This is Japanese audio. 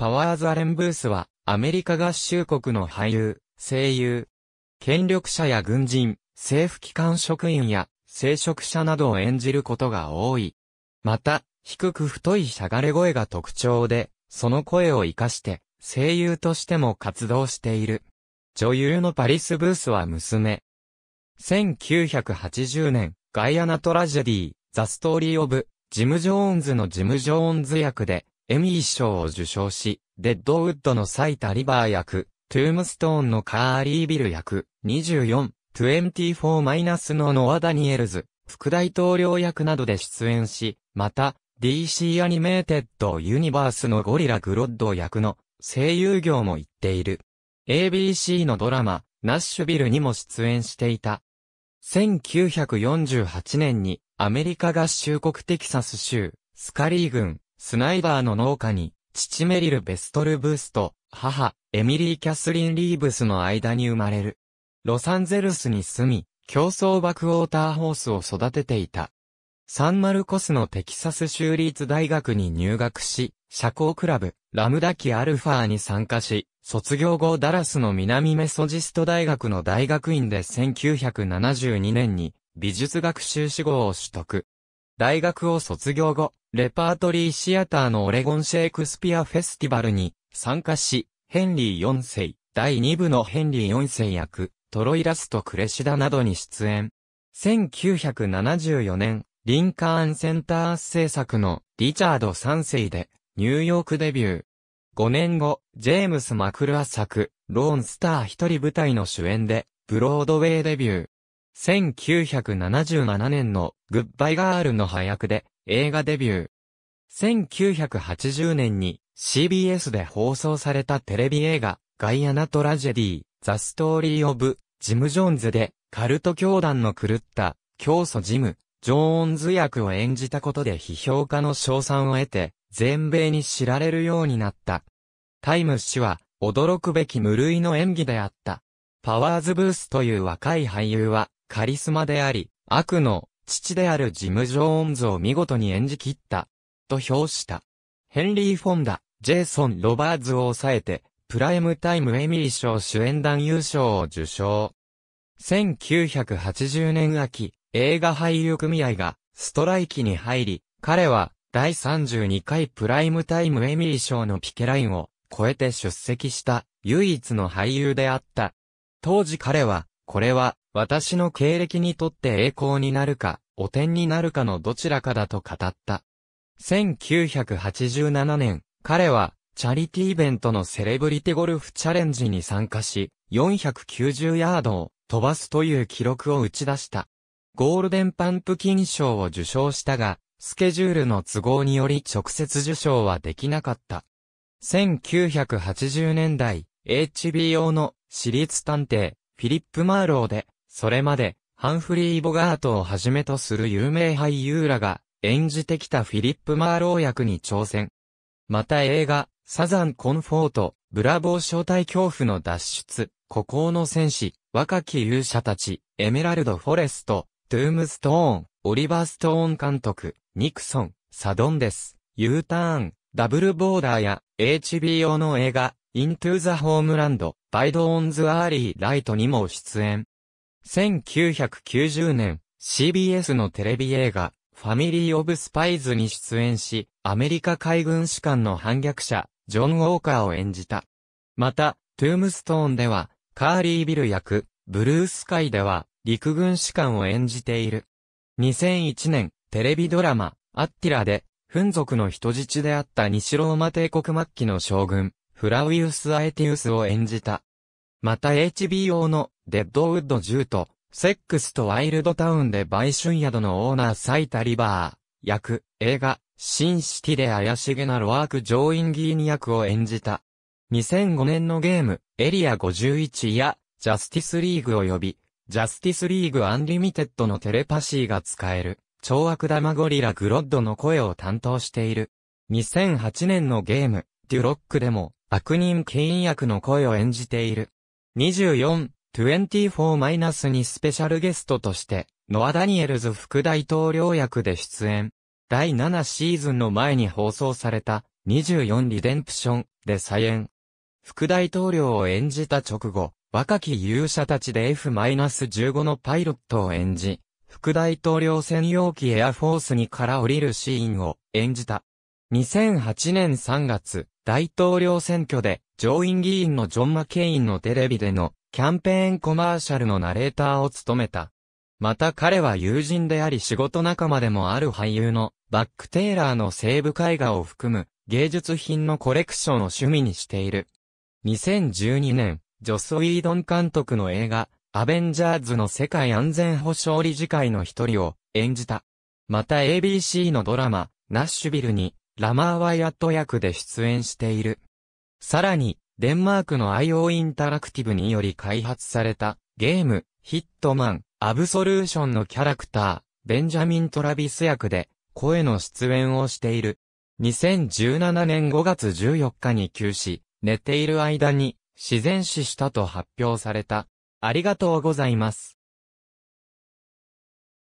パワーズ・アレン・ブースは、アメリカ合衆国の俳優、声優、権力者や軍人、政府機関職員や、聖職者などを演じることが多い。また、低く太いしゃがれ声が特徴で、その声を活かして、声優としても活動している。女優のパリス・ブースは娘。1980年、ガイアナ・トラジェディ、ザ・ストーリー・オブ、ジム・ジョーンズのジム・ジョーンズ役で、エミー賞を受賞し、デッドウッドのサイタリバー役、トゥームストーンのカーリービル役、24、24- のノア・ダニエルズ、副大統領役などで出演し、また、DC アニメーテッド・ユニバースのゴリラ・グロッド役の声優業も行っている。ABC のドラマ、ナッシュビルにも出演していた。1948年にアメリカ合衆国テキサス州、スカリー郡、スナイバーの農家に、父メリル・ベストルブースと、母、エミリー・キャスリン・リーブスの間に生まれる。ロサンゼルスに住み、競争バクウォーターホースを育てていた。サンマルコスのテキサス州立大学に入学し、社交クラブ、ラムダキアルファーに参加し、卒業後ダラスの南メソジスト大学の大学院で1972年に美術学習士号を取得。大学を卒業後、レパートリーシアターのオレゴンシェイクスピアフェスティバルに参加し、ヘンリー4世、第2部のヘンリー4世役、トロイラスとクレシダなどに出演。1974年、リンカーンセンター制作のリチャード3世でニューヨークデビュー。5年後、ジェームス・マクルア作、ローンスター一人舞台の主演で、ブロードウェイデビュー。1977年のグッバイガールの早くで映画デビュー。1980年に CBS で放送されたテレビ映画ガイアナトラジェディザ・ストーリー・オブ・ジム・ジョーンズでカルト教団の狂った教祖ジム・ジョーンズ役を演じたことで批評家の賞賛を得て全米に知られるようになった。タイム氏は驚くべき無類の演技であった。パワーズブースという若い俳優はカリスマであり、悪の父であるジム・ジョーンズを見事に演じ切った、と評した。ヘンリー・フォンダ、ジェイソン・ロバーズを抑えて、プライムタイムエミリー賞主演男優賞を受賞。1980年秋、映画俳優組合がストライキに入り、彼は第32回プライムタイムエミリー賞のピケラインを超えて出席した唯一の俳優であった。当時彼は、これは私の経歴にとって栄光になるか、汚点になるかのどちらかだと語った。1987年、彼は、チャリティーイベントのセレブリティゴルフチャレンジに参加し、490ヤードを飛ばすという記録を打ち出した。ゴールデンパンプキン賞を受賞したが、スケジュールの都合により直接受賞はできなかった。1980年代、HBO の私立探偵、フィリップ・マーローで、それまで、ハンフリー・ボガートをはじめとする有名俳優らが演じてきたフィリップ・マーロー役に挑戦。また映画、サザン・コンフォート、ブラボー招待恐怖の脱出、孤高の戦士、若き勇者たち、エメラルド・フォレスト、トゥームストーン、オリバー・ストーン監督、ニクソン、サドンデス、U ターン、ダブルボーダーや、HBO の映画、イントゥ・ザ・ホームランド、バイド・オンズ・アーリー・ライトにも出演。1990年、CBS のテレビ映画、ファミリー・オブ・スパイズに出演し、アメリカ海軍士官の反逆者、ジョン・ウォーカーを演じた。また、トゥームストーンでは、カーリー・ビル役、ブルースカイでは、陸軍士官を演じている。2001年、テレビドラマ、アッティラで、フ族の人質であった西ローマ帝国末期の将軍、フラウィウス・アエティウスを演じた。また HBO のデッドウッド10と、セックスとワイルドタウンで売春宿のオーナーサイタリバー、役、映画、シンシティで怪しげなロアーク・ジョーインギーニ役を演じた。2005年のゲーム、エリア51や、ジャスティスリーグ及び、ジャスティスリーグアンリミテッドのテレパシーが使える、超悪玉ゴリラグロッドの声を担当している。2008年のゲーム、デュロックでも、悪人ケイン役の声を演じている。24-24-2スペシャルゲストとして、ノア・ダニエルズ副大統領役で出演。第7シーズンの前に放送された、24リデンプションで再演。副大統領を演じた直後、若き勇者たちで F-15 のパイロットを演じ、副大統領専用機エアフォースにから降りるシーンを演じた。2008年3月、大統領選挙で上院議員のジョン・マケインのテレビでのキャンペーンコマーシャルのナレーターを務めた。また彼は友人であり仕事仲間でもある俳優のバックテイラーの西部絵画を含む芸術品のコレクションを趣味にしている。2012年、ジョス・ウィードン監督の映画、アベンジャーズの世界安全保障理事会の一人を演じた。また ABC のドラマ、ナッシュビルにラマーワイアット役で出演している。さらに、デンマークの IO インタラクティブにより開発されたゲーム、ヒットマン、アブソルーションのキャラクター、ベンジャミン・トラビス役で声の出演をしている。2017年5月14日に休止、寝ている間に自然死したと発表された。ありがとうございます。